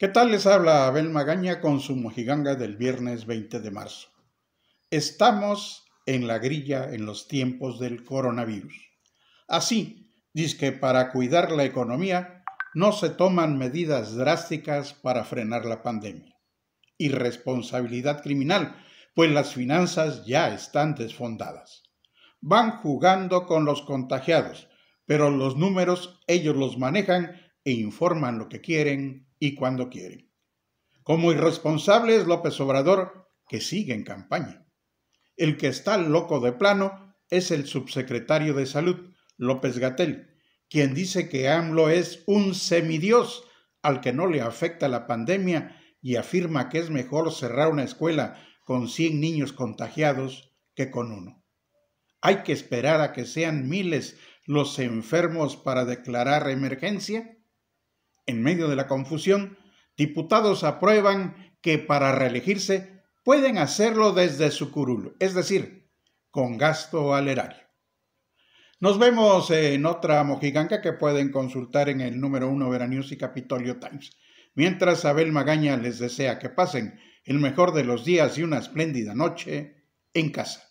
¿Qué tal les habla Abel Magaña con su mojiganga del viernes 20 de marzo? Estamos en la grilla en los tiempos del coronavirus. Así, dice que para cuidar la economía no se toman medidas drásticas para frenar la pandemia. Irresponsabilidad criminal, pues las finanzas ya están desfondadas. Van jugando con los contagiados, pero los números ellos los manejan e informan lo que quieren y cuando quieren. Como irresponsable es López Obrador, que sigue en campaña. El que está loco de plano es el subsecretario de Salud, López Gatel, quien dice que AMLO es un semidios al que no le afecta la pandemia y afirma que es mejor cerrar una escuela con 100 niños contagiados que con uno. Hay que esperar a que sean miles los enfermos para declarar emergencia? En medio de la confusión, diputados aprueban que para reelegirse pueden hacerlo desde su curul, es decir, con gasto al erario. Nos vemos en otra mojiganga que pueden consultar en el número 1 Veranews y Capitolio Times. Mientras Abel Magaña les desea que pasen el mejor de los días y una espléndida noche en casa.